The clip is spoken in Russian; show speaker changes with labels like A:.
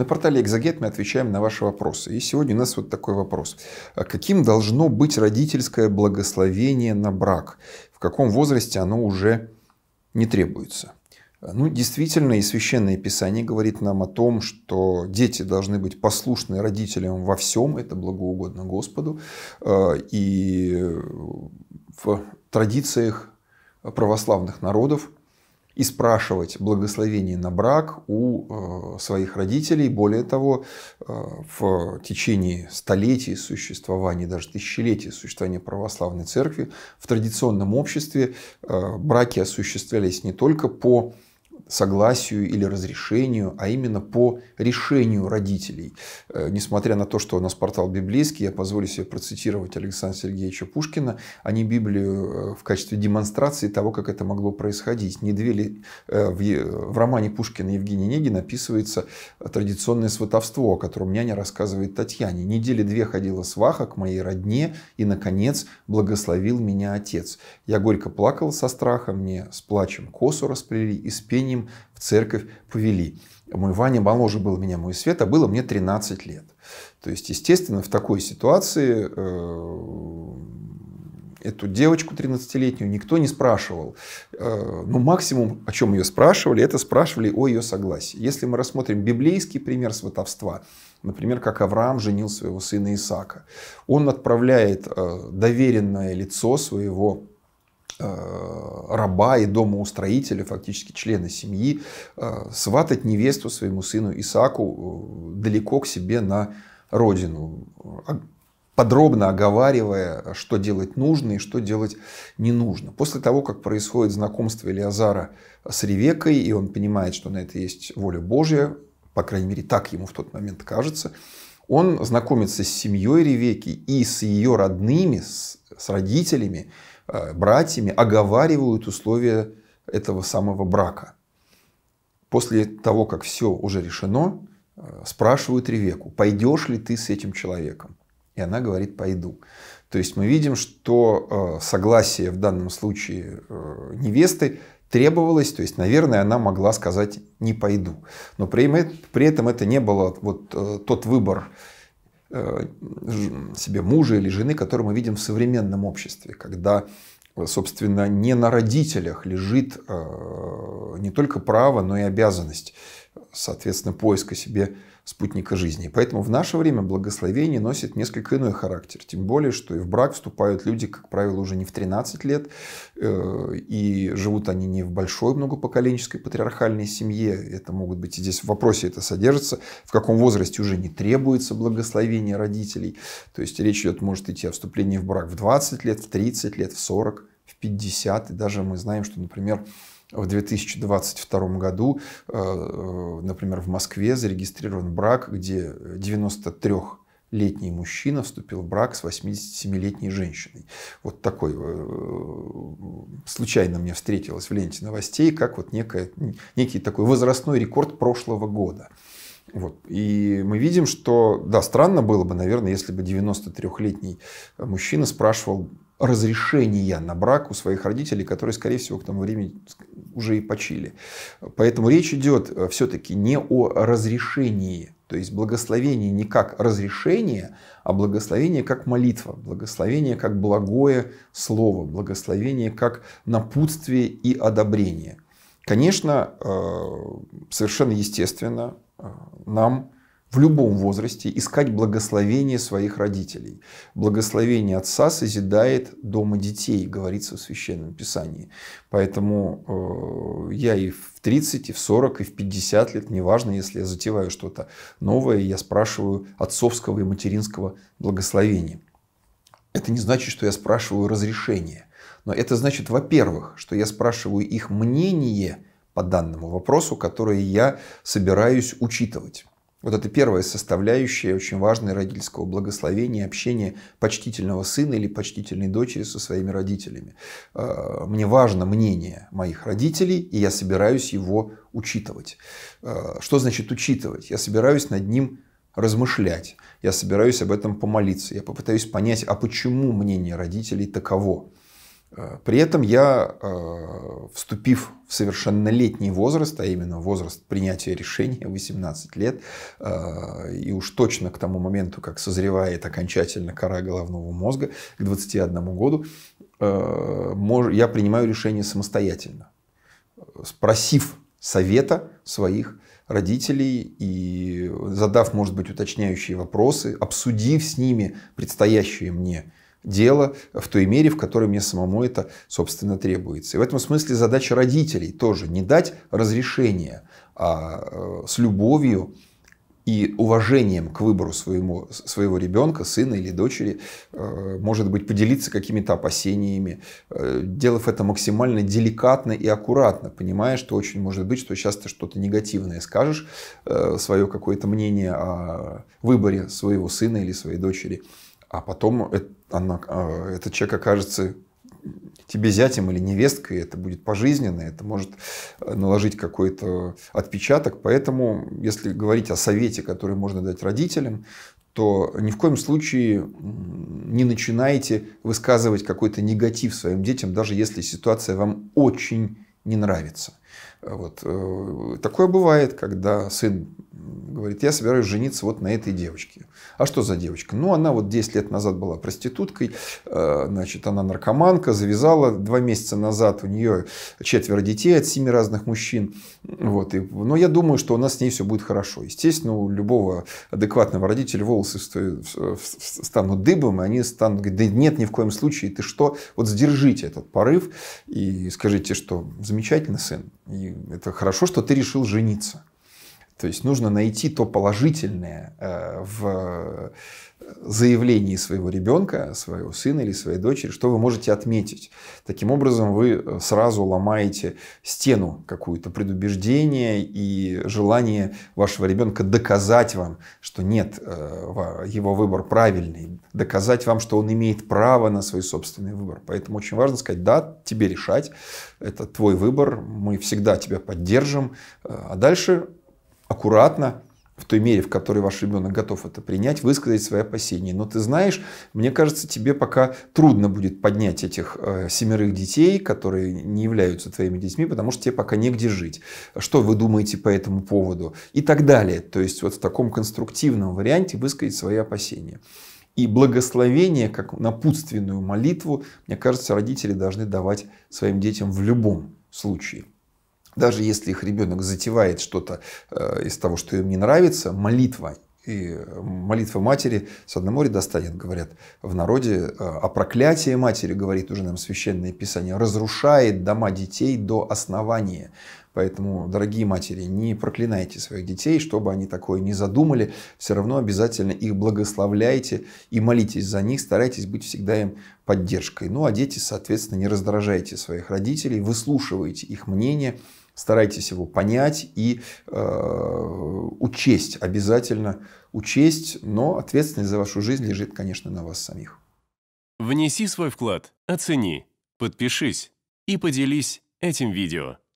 A: На портале Экзагет мы отвечаем на ваши вопросы. И сегодня у нас вот такой вопрос. А каким должно быть родительское благословение на брак? В каком возрасте оно уже не требуется? Ну, действительно, и Священное Писание говорит нам о том, что дети должны быть послушны родителям во всем, это благоугодно Господу. Э, и в традициях православных народов и спрашивать благословение на брак у э, своих родителей. Более того, э, в течение столетий существования, даже тысячелетий существования православной церкви в традиционном обществе э, браки осуществлялись не только по согласию или разрешению, а именно по решению родителей. Э, несмотря на то, что у нас портал библейский, я позволю себе процитировать Александра Сергеевича Пушкина, а не Библию э, в качестве демонстрации того, как это могло происходить. Не две ли... Э, в романе Пушкина Евгения Негин написывается традиционное сватовство, о котором няня рассказывает Татьяне. Недели две ходила сваха к моей родне, и, наконец, благословил меня отец. Я горько плакал со страха, мне с плачем косу расплели и с пением именем в церковь повели. Мой Ваня моложе был меня, мой Света, было мне 13 лет. То есть, естественно, в такой ситуации э, эту девочку 13-летнюю никто не спрашивал. Э, ну, максимум, о чем ее спрашивали, это спрашивали о ее согласии. Если мы рассмотрим библейский пример сватовства, например, как Авраам женил своего сына Исаака, он отправляет э, доверенное лицо своего раба и дома устроителя фактически члена семьи, э, сватать невесту своему сыну Исаку э, далеко к себе на родину, а, подробно оговаривая, что делать нужно и что делать не нужно. После того, как происходит знакомство Илиазара с Ревекой, и он понимает, что на это есть воля Божья, по крайней мере, так ему в тот момент кажется, он знакомится с семьей Ревеки и с ее родными, с, с родителями, э, братьями, оговаривают условия этого самого брака. После того, как все уже решено, э, спрашивают Ревеку, пойдешь ли ты с этим человеком? И она говорит, пойду. То есть мы видим, что э, согласие в данном случае невесты требовалось, то есть, наверное, она могла сказать «не пойду». Но при, эм, при этом это не было вот э, тот выбор э, себе мужа или жены, который мы видим в современном обществе, когда собственно, не на родителях лежит э, не только право, но и обязанность, соответственно, поиска себе спутника жизни. Поэтому в наше время благословение носит несколько иной характер. Тем более, что и в брак вступают люди, как правило, уже не в 13 лет, э, и живут они не в большой многопоколенческой патриархальной семье. Это могут быть и здесь в вопросе это содержится, в каком возрасте уже не требуется благословение родителей. То есть речь идет, может идти о вступлении в брак в 20 лет, в 30 лет, в 40, в 50. И даже мы знаем, что, например, в 2022 году, э, э, например, в Москве зарегистрирован брак, где 93 летний мужчина вступил в брак с 87-летней женщиной. Вот такой э, случайно мне встретилось в ленте новостей, как вот некое, некий такой возрастной рекорд прошлого года. Вот. И мы видим, что, да, странно было бы, наверное, если бы 93-летний мужчина спрашивал разрешения на брак у своих родителей, которые, скорее всего, к тому времени уже и почили. Поэтому речь идет э, все-таки не о разрешении, то есть благословение не как разрешение, а благословение как молитва, благословение как благое слово, благословение как напутствие и одобрение. Конечно, э, совершенно естественно, э, нам в любом возрасте искать благословение своих родителей. Благословение отца созидает дома детей, говорится в Священном Писании. Поэтому э, я и в 30, и в 40, и в 50 лет, неважно, если я затеваю что-то новое, я спрашиваю отцовского и материнского благословения. Это не значит, что я спрашиваю разрешение. Но это значит, во-первых, что я спрашиваю их мнение по данному вопросу, которое я собираюсь учитывать. Вот это первая составляющая, очень важная родительского благословения, общения почтительного сына или почтительной дочери со своими родителями. А, мне важно мнение моих родителей, и я собираюсь его учитывать. А, что значит учитывать? Я собираюсь над ним размышлять, я собираюсь об этом помолиться, я попытаюсь понять, а почему мнение родителей таково. Э, при этом я, э, вступив в совершеннолетний возраст, а именно возраст принятия решения, 18 лет, э, и уж точно к тому моменту, как созревает окончательно кора головного мозга, к 21 году, я принимаю решение самостоятельно, спросив совета своих родителей и задав, может быть, уточняющие вопросы, обсудив с ними предстоящие мне дело в той мере, в которой мне самому это, собственно, требуется. И в этом смысле задача родителей тоже не дать разрешение, а э, с любовью и уважением к выбору своему, своего ребенка, сына или дочери, э, может быть, поделиться какими-то опасениями, э, делав это максимально деликатно и аккуратно, понимая, что очень может быть, что сейчас ты что-то негативное скажешь, свое какое-то мнение о выборе своего сына или своей дочери – а потом это, она, а, этот человек окажется тебе зятем или невесткой, это будет пожизненно, это может э, наложить какой-то отпечаток. Поэтому, если говорить о совете, который можно дать родителям, то ни в коем случае не начинайте высказывать какой-то негатив своим детям, даже если ситуация вам очень не нравится. Вот. Э, такое бывает, когда сын говорит, я собираюсь жениться вот на этой девочке. А что за девочка? Ну, она вот 10 лет назад была проституткой, э, значит, она наркоманка, завязала. Два месяца назад у нее четверо детей от семи разных мужчин. Вот. И, но я думаю, что у нас с ней все будет хорошо. Естественно, у любого адекватного родителя волосы станут дыбом, и они станут говорить, да нет, ни в коем случае, ты что? Вот сдержите этот порыв и скажите, что замечательно, сын, и это хорошо, что ты решил жениться. То есть нужно найти то положительное э, в э, заявлении своего ребенка, своего сына или своей дочери, что вы можете отметить. Таким образом, вы э, сразу ломаете стену какую-то предубеждения и желание вашего ребенка доказать вам, что нет, его выбор правильный, доказать вам, что он имеет право на свой собственный выбор. Поэтому очень важно сказать, да, тебе решать, это твой выбор, мы всегда тебя поддержим, а дальше аккуратно, в той мере, в которой ваш ребенок готов это принять, высказать свои опасения. Но ты знаешь, мне кажется, тебе пока трудно будет поднять этих э, семерых детей, которые не являются твоими детьми, потому что тебе пока негде жить. Что вы думаете по этому поводу? И так далее. То есть вот в таком конструктивном варианте высказать свои опасения. И благословение, как напутственную молитву, мне кажется, родители должны давать своим детям в любом случае даже если их ребенок затевает что-то э, из того, что им не нравится, молитва и э, молитва матери с одного ряда станет, говорят в народе, э, а проклятие матери, говорит уже нам Священное Писание, разрушает дома детей до основания. Поэтому, дорогие матери, не проклинайте своих детей, чтобы они такое не задумали. Все равно обязательно их благословляйте и молитесь за них, старайтесь быть всегда им поддержкой. Ну а дети, соответственно, не раздражайте своих родителей, выслушивайте их мнение, старайтесь его понять и э, учесть, обязательно учесть, но ответственность за вашу жизнь лежит, конечно, на вас самих. Внеси свой вклад, оцени, подпишись и поделись этим видео.